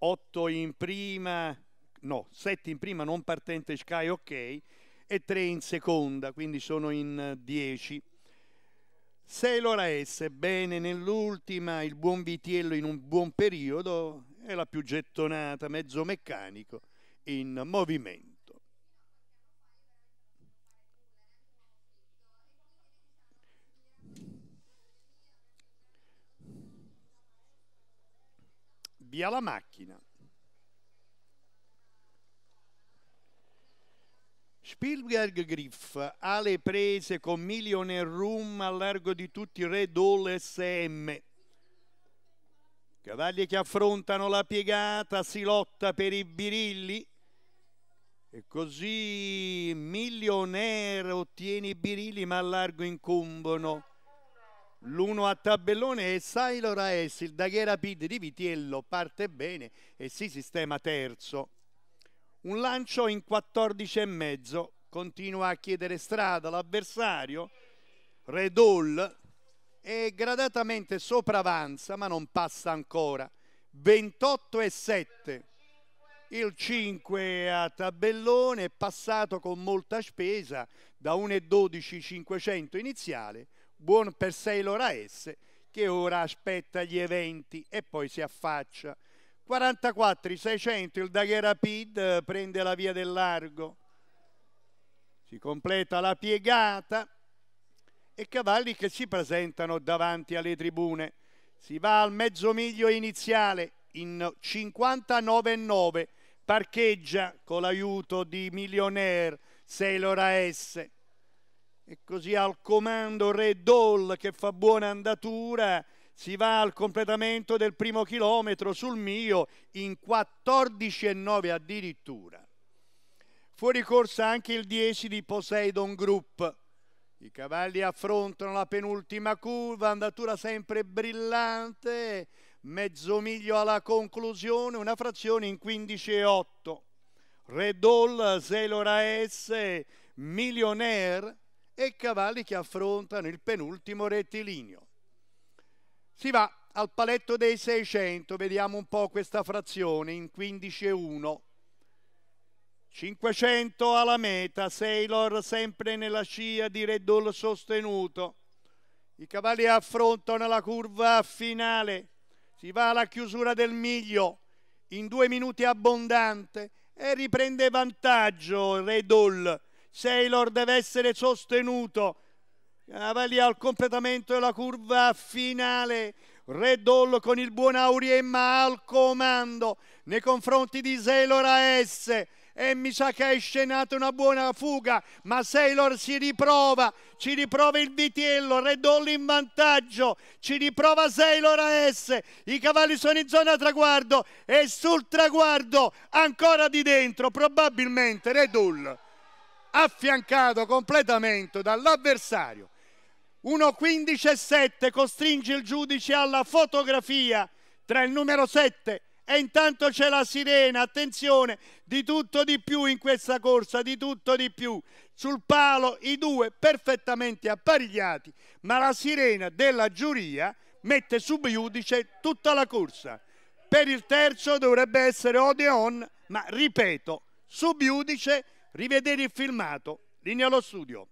8 in prima, no, 7 in prima non partente Sky OK e 3 in seconda, quindi sono in 10. Eh, 6 l'ora S, bene nell'ultima, il buon Vitiello in un buon periodo è la più gettonata, mezzo meccanico, in movimento. via la macchina. Spielberg Griff ha le prese con Millionaire Room a largo di tutti i re Doll SM. Cavalli che affrontano la piegata, si lotta per i birilli e così Millionaire ottiene i birilli ma a largo incombono. L'1 a tabellone e Sailor Raes, il Daghera Pid di Vitiello parte bene e si sistema terzo. Un lancio in 14 e mezzo, continua a chiedere strada l'avversario, Redol e gradatamente sopravanza ma non passa ancora. 28 e 7. Il 5 a tabellone passato con molta spesa da 1,12 500 iniziale buon per sé l'ora S, che ora aspetta gli eventi e poi si affaccia. 44 600 il Daguerre Pid eh, prende la via del largo. Si completa la piegata e cavalli che si presentano davanti alle tribune. Si va al mezzo miglio iniziale in 59,9. Parcheggia con l'aiuto di Millionaire Sailor S e così al comando Re Doll che fa buona andatura si va al completamento del primo chilometro sul mio in 14,9 addirittura. Fuori corsa anche il 10 di Poseidon Group. I cavalli affrontano la penultima curva, andatura sempre brillante, mezzo miglio alla conclusione, una frazione in 15,8. Redol, Selora S, Millionaire, e cavalli che affrontano il penultimo rettilineo. Si va al paletto dei 600, vediamo un po' questa frazione in 15 e 1. 500 alla meta, Sailor sempre nella scia di Reddol sostenuto. I cavalli affrontano la curva finale, si va alla chiusura del miglio in due minuti abbondante e riprende vantaggio Reddol Sailor deve essere sostenuto va lì al completamento della curva finale Redoll con il buon Auriemma al comando nei confronti di Sailor AS e mi sa che è scenata una buona fuga, ma Sailor si riprova, ci riprova il Vitiello, Redolli in vantaggio, ci riprova Sailor AS, i cavalli sono in zona traguardo e sul traguardo ancora di dentro probabilmente Redoll affiancato completamente dall'avversario. 1.15 e 7 costringe il giudice alla fotografia tra il numero 7 e intanto c'è la sirena, attenzione, di tutto di più in questa corsa, di tutto di più. Sul palo i due perfettamente apparigliati, ma la sirena della giuria mette sub giudice tutta la corsa. Per il terzo dovrebbe essere Odeon, ma ripeto, sub giudice rivedere il filmato, linea allo studio.